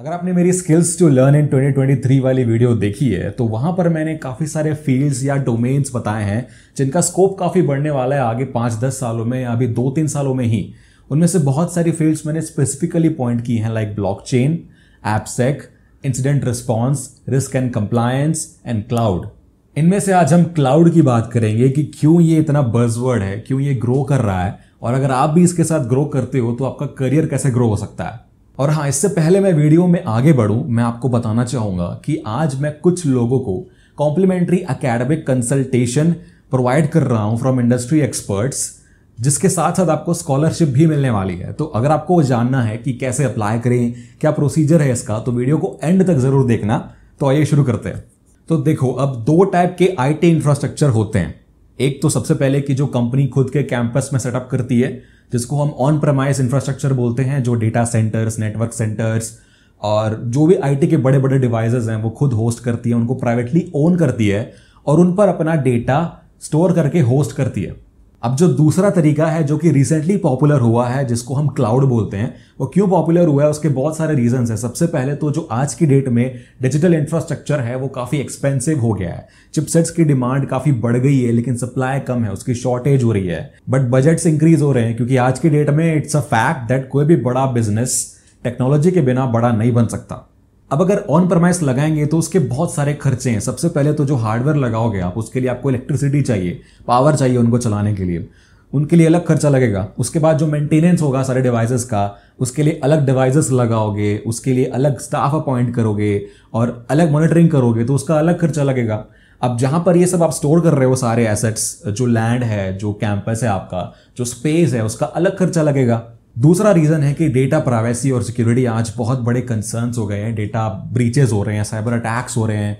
अगर आपने मेरी स्किल्स टू लर्न इन 2023 वाली वीडियो देखी है तो वहाँ पर मैंने काफ़ी सारे फील्ड्स या डोमेन्स बताए हैं जिनका स्कोप काफ़ी बढ़ने वाला है आगे पाँच दस सालों में या अभी दो तीन सालों में ही उनमें से बहुत सारी फील्ड्स मैंने स्पेसिफिकली पॉइंट की हैं like block chain AppSec incident response risk and compliance and cloud इनमें से आज हम क्लाउड की बात करेंगे कि क्यों ये इतना बर्जवर्ड है क्यों ये ग्रो कर रहा है और अगर आप भी इसके साथ ग्रो करते हो तो आपका करियर कैसे ग्रो हो सकता है और हाँ इससे पहले मैं वीडियो में आगे बढ़ूँ मैं आपको बताना चाहूँगा कि आज मैं कुछ लोगों को कॉम्प्लीमेंट्री अकेडमिक कंसल्टेशन प्रोवाइड कर रहा हूँ फ्रॉम इंडस्ट्री एक्सपर्ट्स जिसके साथ साथ आपको स्कॉलरशिप भी मिलने वाली है तो अगर आपको वो जानना है कि कैसे अप्लाई करें क्या प्रोसीजर है इसका तो वीडियो को एंड तक ज़रूर देखना तो आइए शुरू करते हैं तो देखो अब दो टाइप के आईटी इंफ्रास्ट्रक्चर होते हैं एक तो सबसे पहले कि जो कंपनी खुद के कैंपस में सेटअप करती है जिसको हम ऑन प्रमाइज इंफ्रास्ट्रक्चर बोलते हैं जो डेटा सेंटर्स नेटवर्क सेंटर्स और जो भी आईटी के बड़े बड़े डिवाइसेस हैं वो खुद होस्ट करती है उनको प्राइवेटली ओन करती है और उन पर अपना डेटा स्टोर करके होस्ट करती है अब जो दूसरा तरीका है जो कि रिसेंटली पॉपुलर हुआ है जिसको हम क्लाउड बोलते हैं वो क्यों पॉपुलर हुआ है उसके बहुत सारे रीजंस हैं सबसे पहले तो जो आज की डेट में डिजिटल इंफ्रास्ट्रक्चर है वो काफ़ी एक्सपेंसिव हो गया है चिपसेट्स की डिमांड काफ़ी बढ़ गई है लेकिन सप्लाई कम है उसकी शॉर्टेज हो रही है बट बजट्स इंक्रीज हो रहे हैं क्योंकि आज की डेट में इट्स अ फैक्ट दैट कोई भी बड़ा बिजनेस टेक्नोलॉजी के बिना बड़ा नहीं बन सकता अब अगर ऑन प्रमाइस लगाएंगे तो उसके बहुत सारे खर्चे हैं सबसे पहले तो जो हार्डवेयर लगाओगे आप उसके लिए आपको इलेक्ट्रिसिटी चाहिए पावर चाहिए उनको चलाने के लिए उनके लिए अलग खर्चा लगेगा उसके बाद जो मेंटेनेंस होगा सारे डिवाइसेस का उसके लिए अलग डिवाइसेस लगाओगे उसके लिए अलग स्टाफ अपॉइंट करोगे और अलग मॉनिटरिंग करोगे तो उसका अलग खर्चा लगेगा अब जहाँ पर ये सब आप स्टोर कर रहे हो सारे एसेट्स जो लैंड है जो कैंपस है आपका जो स्पेस है उसका अलग खर्चा लगेगा दूसरा रीज़न है कि डेटा प्राइवेसी और सिक्योरिटी आज बहुत बड़े कंसर्न्स हो गए हैं डेटा ब्रीचेज हो रहे हैं साइबर अटैक्स हो रहे हैं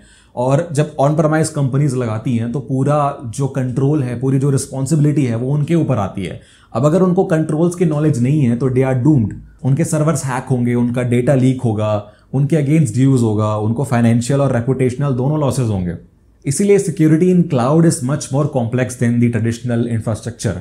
और जब ऑन प्रमाइज कंपनीज लगाती हैं तो पूरा जो कंट्रोल है पूरी जो रिस्पॉन्सिबिलिटी है वो उनके ऊपर आती है अब अगर उनको कंट्रोल्स की नॉलेज नहीं है तो दे आर डूम्ड उनके सर्वर्स हैक होंगे उनका डेटा लीक होगा उनके अगेंस्ट ड्यूज होगा उनको फाइनेंशियल और रेपुटेशनल दोनों लॉसेज होंगे इसीलिए security in cloud is much more complex than the traditional infrastructure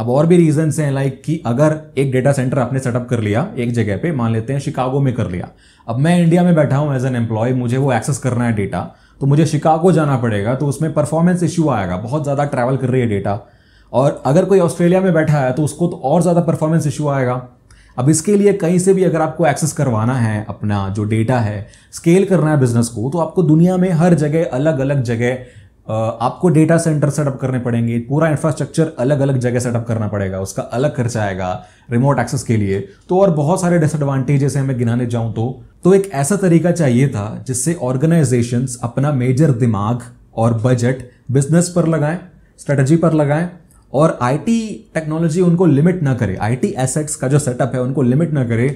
अब और भी रीजंस हैं लाइक कि अगर एक डेटा सेंटर आपने सेटअप कर लिया एक जगह पे मान लेते हैं शिकागो में कर लिया अब मैं इंडिया में बैठा हूँ एज एन एम्प्लॉय मुझे वो एक्सेस करना है डेटा तो मुझे शिकागो जाना पड़ेगा तो उसमें परफॉर्मेंस इश्यू आएगा बहुत ज़्यादा ट्रैवल कर रही है डेटा और अगर कोई ऑस्ट्रेलिया में बैठा है तो उसको तो और ज़्यादा परफॉर्मेंस इशू आएगा अब इसके लिए कहीं से भी अगर आपको एक्सेस करवाना है अपना जो डेटा है स्केल करना है बिजनेस को तो आपको दुनिया में हर जगह अलग अलग जगह आपको डेटा सेंटर सेटअप करने पड़ेंगे पूरा इंफ्रास्ट्रक्चर अलग अलग जगह सेटअप करना पड़ेगा उसका अलग खर्चा आएगा रिमोट एक्सेस के लिए तो और बहुत सारे डिसएडवांटेजेस हैं मैं गिनाने जाऊं तो तो एक ऐसा तरीका चाहिए था जिससे ऑर्गेनाइजेशंस अपना मेजर दिमाग और बजट बिजनेस पर लगाएं स्ट्रेटजी पर लगाएं और आईटी टेक्नोलॉजी उनको लिमिट ना करे आईटी एसेट्स का जो सेटअप है उनको लिमिट ना करे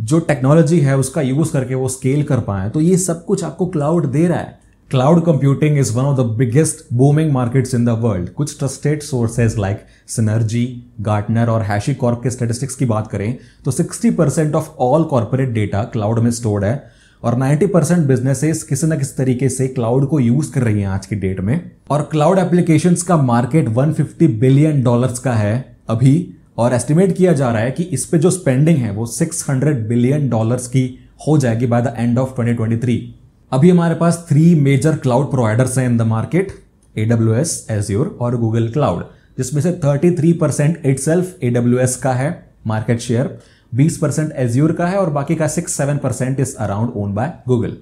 जो टेक्नोलॉजी है उसका यूज़ करके वो स्केल कर पाएँ तो ये सब कुछ आपको क्लाउड दे रहा है cloud computing is one of the biggest booming markets in the world कुछ trusted sources like Synergy Gartner और हैशी कॉर्प के स्टेटिस्टिक्स की बात करें तो 60 percent of all corporate data cloud में स्टोर्ड है और 90 परसेंट बिजनेसेस किसी न किसी तरीके से क्लाउड को यूज कर रही हैं आज की डेट में और क्लाउड एप्लीकेशन का मार्केट 150 बिलियन डॉलर्स का है अभी और एस्टिमेट किया जा रहा है कि इस पे जो स्पेंडिंग है वो 600 बिलियन डॉलर्स की हो जाएगी बाय द एंड ऑफ 2023 अभी हमारे पास थ्री मेजर क्लाउड प्रोवाइडर्स हैं in the market A W S Azure और गूगल क्लाउड जिसमें से 33 percent itself A W S का है मार्केट शेयर 20 परसेंट एज्योर का है और बाकी का 6-7 percent is around own by Google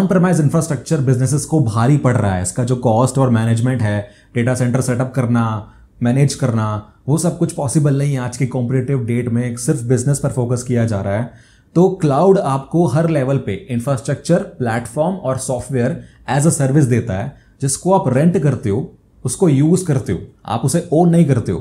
on premise infrastructure businesses को भारी पड़ रहा है इसका जो कॉस्ट और मैनेजमेंट है डेटा सेंटर सेटअप करना मैनेज करना वो सब कुछ पॉसिबल नहीं है आज के कॉम्पिटेटिव डेट में सिर्फ बिजनेस पर फोकस किया जा रहा है तो क्लाउड आपको हर लेवल पे इंफ्रास्ट्रक्चर प्लेटफॉर्म और सॉफ्टवेयर एज अ सर्विस देता है जिसको आप रेंट करते हो उसको यूज करते हो आप उसे ओन नहीं करते हो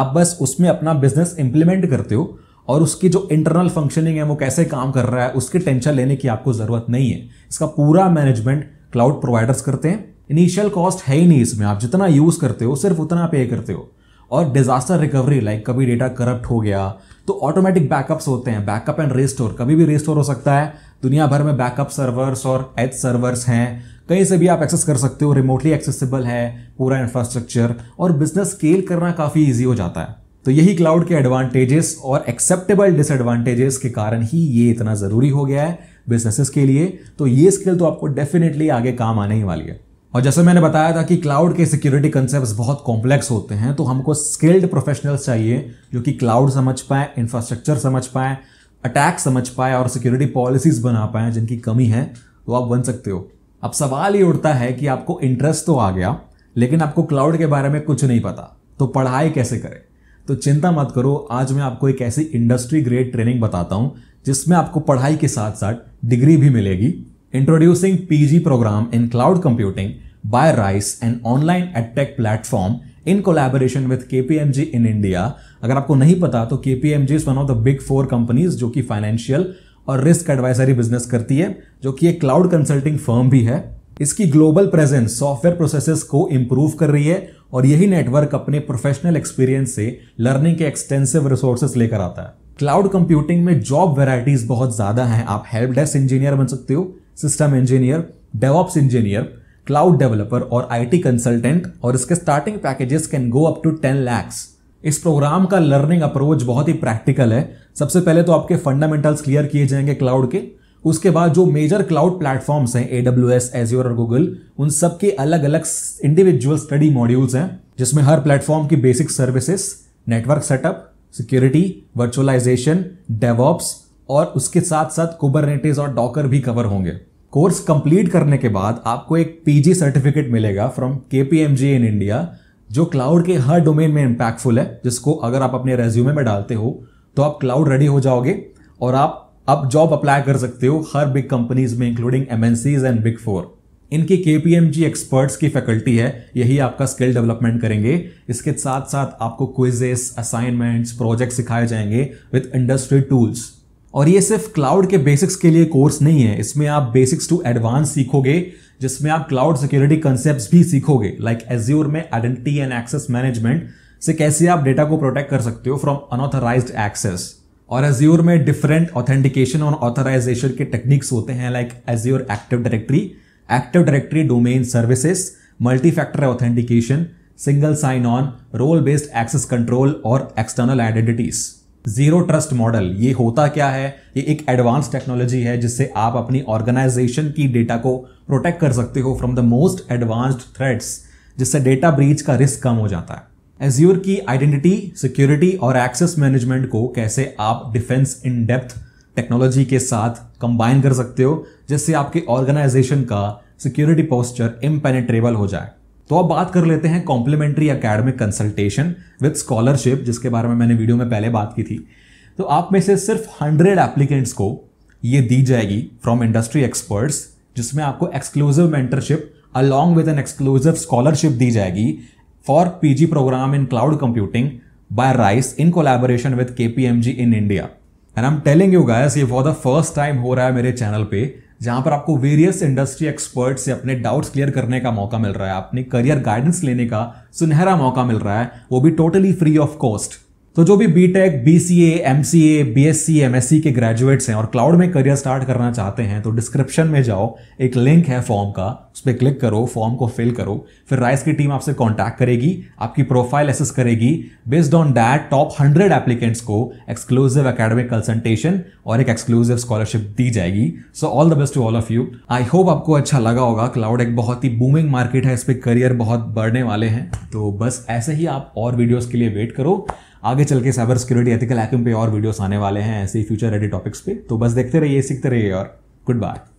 आप बस उसमें अपना बिजनेस इंप्लीमेंट करते हो और उसकी जो इंटरनल फंक्शनिंग है वो कैसे काम कर रहा है उसकी टेंशन लेने की आपको ज़रूरत नहीं है इसका पूरा मैनेजमेंट क्लाउड प्रोवाइडर्स करते हैं इनिशियल कॉस्ट है ही नहीं इसमें आप जितना यूज़ करते हो सिर्फ उतना पे करते हो और डिजास्टर रिकवरी लाइक कभी डेटा करप्ट हो गया तो ऑटोमेटिक बैकअप्स होते हैं बैकअप एंड रेस्टोर कभी भी रेस्टोर हो सकता है दुनिया भर में बैकअप सर्वर्स और एच सर्वर्स हैं कहीं से भी आप एक्सेस कर सकते हो रिमोटली एक्सेसिबल है पूरा इंफ्रास्ट्रक्चर और बिजनेस स्केल करना काफ़ी ईजी हो जाता है तो यही क्लाउड के एडवांटेजेस और एक्सेप्टेबल डिसएडवांटेजेस के कारण ही ये इतना ज़रूरी हो गया है बिजनेसेस के लिए तो ये स्किल तो आपको डेफिनेटली आगे काम आने ही वाली है और जैसे मैंने बताया था कि क्लाउड के सिक्योरिटी कंसेप्ट बहुत कॉम्प्लेक्स होते हैं तो हमको स्किल्ड प्रोफेशनल्स चाहिए जो कि क्लाउड समझ पाए इंफ्रास्ट्रक्चर समझ पाए अटैक समझ पाए और सिक्योरिटी पॉलिसीज बना पाए जिनकी कमी है तो आप बन सकते हो अब सवाल ये उठता है कि आपको इंटरेस्ट तो आ गया लेकिन आपको क्लाउड के बारे में कुछ नहीं पता तो पढ़ाई कैसे करें तो चिंता मत करो आज मैं आपको एक ऐसी इंडस्ट्री ग्रेड ट्रेनिंग बताता हूँ जिसमें आपको पढ़ाई के साथ साथ डिग्री भी मिलेगी Introducing PG program in cloud computing by RISE, an online edtech platform in collaboration with K in India अगर आपको नहीं पता तो K P M G is one of the big four companies जो कि फाइनेंशियल और रिस्क एडवाइजरी बिजनेस करती है जो कि एक क्लाउड कंसल्टिंग फर्म भी है इसकी ग्लोबल प्रेजेंस सॉफ्टवेयर प्रोसेसेस को इम्प्रूव कर रही है और यही नेटवर्क अपने प्रोफेशनल एक्सपीरियंस से लर्निंग के एक्सटेंसिव रिसोर्सेज लेकर आता है क्लाउड कंप्यूटिंग में जॉब वेराइटीज बहुत ज़्यादा हैं आप हेल्प डेस्क इंजीनियर बन सकते हो system engineer DevOps engineer cloud developer और आईटी कंसल्टेंट और इसके starting packages can go up to ten lakhs इस प्रोग्राम का लर्निंग अप्रोच बहुत ही प्रैक्टिकल है सबसे पहले तो आपके फंडामेंटल्स क्लियर किए जाएंगे क्लाउड के उसके बाद जो मेजर क्लाउड प्लेटफॉर्म्स हैं ए डब्ल्यू एस एज और गूगल उन सब के अलग अलग इंडिविजुअल स्टडी मॉड्यूल्स हैं जिसमें हर प्लेटफॉर्म की basic services network setup security virtualization DevOps और उसके साथ साथ कुबरनेटिस और डॉकर भी कवर होंगे कोर्स कंप्लीट करने के बाद आपको एक पीजी सर्टिफिकेट मिलेगा फ्रॉम के इन इंडिया जो क्लाउड के हर डोमेन में इम्पैक्टफुल है जिसको अगर आप अपने रेज्यूमे में डालते हो तो आप क्लाउड रेडी हो जाओगे और आप अब जॉब अप्लाई कर सकते हो हर बिग कंपनीज में including M and big four इनकी के एक्सपर्ट्स की फैकल्टी है यही आपका स्किल डेवलपमेंट करेंगे इसके साथ साथ आपको क्विजेस असाइनमेंट्स प्रोजेक्ट सिखाए जाएंगे विथ इंडस्ट्री टूल्स और ये सिर्फ क्लाउड के बेसिक्स के लिए कोर्स नहीं है इसमें आप बेसिक्स टू एडवांस सीखोगे जिसमें आप क्लाउड सिक्योरिटी कंसेप्ट भी सीखोगे लाइक एज्योर में आइडेंटिटी एंड एक्सेस मैनेजमेंट से कैसे आप डेटा को प्रोटेक्ट कर सकते हो फ्रॉम अनऑथराइज एक्सेस और एज्योर में डिफरेंट ऑथेंटिकेशन और ऑथराइजेशन के टेक्निक्स होते हैं like Azure active directory active directory domain services multi factor authentication single sign on role based access control और external identities zero trust model ये होता क्या है ये एक एडवांस टेक्नोलॉजी है जिससे आप अपनी ऑर्गेनाइजेशन की डेटा को प्रोटेक्ट कर सकते हो from the most advanced threats जिससे डेटा ब्रीच का रिस्क कम हो जाता है एज्यूर की आइडेंटिटी सिक्योरिटी और एक्सेस मैनेजमेंट को कैसे आप डिफेंस इन डेप्थ टेक्नोलॉजी के साथ कंबाइन कर सकते हो जिससे आपके ऑर्गेनाइजेशन का सिक्योरिटी पोस्चर इम्पेनेट्रेबल हो जाए तो अब बात कर लेते हैं complimentary academic consultation with scholarship जिसके बारे में मैंने वीडियो में पहले बात की थी तो आप में से सिर्फ हंड्रेड एप्लीकेंट्स को ये दी जाएगी फ्रॉम इंडस्ट्री एक्सपर्ट्स जिसमें आपको exclusive mentorship along with an exclusive scholarship दी जाएगी for PG program in cloud computing by Rice in collaboration with KPMG in India and I am telling you guys ये for the first time हो रहा है मेरे channel पे जहां पर आपको वेरियस इंडस्ट्री एक्सपर्ट से अपने डाउट्स क्लियर करने का मौका मिल रहा है अपने करियर गाइडेंस लेने का सुनहरा मौका मिल रहा है वो भी टोटली फ्री ऑफ कॉस्ट तो जो भी B tech B C M C A B S C M S C के ग्रेजुएट्स हैं और क्लाउड में करियर स्टार्ट करना चाहते हैं तो डिस्क्रिप्शन में जाओ एक लिंक है फॉर्म का उस पर क्लिक करो फॉर्म को फिल करो फिर राइस की टीम आपसे कॉन्टैक्ट करेगी आपकी प्रोफाइल एसेस करेगी based on that top hundred applicants को एक्सक्लूसिव अकेडमिक कंसल्टेशन और एक एक्सक्लूसिव स्कॉलरशिप दी जाएगी so all the best to all of you I hope आपको अच्छा लगा होगा क्लाउड एक बहुत ही बूमिंग मार्केट है इस पर करियर बहुत बढ़ने वाले हैं तो बस ऐसे ही आप और वीडियोज के लिए वेट करो आगे चल के साइबर सिक्योरिटी एथिकल एक्म पे और वीडियोस आने वाले हैं ऐसे ही फ्यूचर रेडी टॉपिक्स पे तो बस देखते रहिए सीखते रहिए और गुड बाय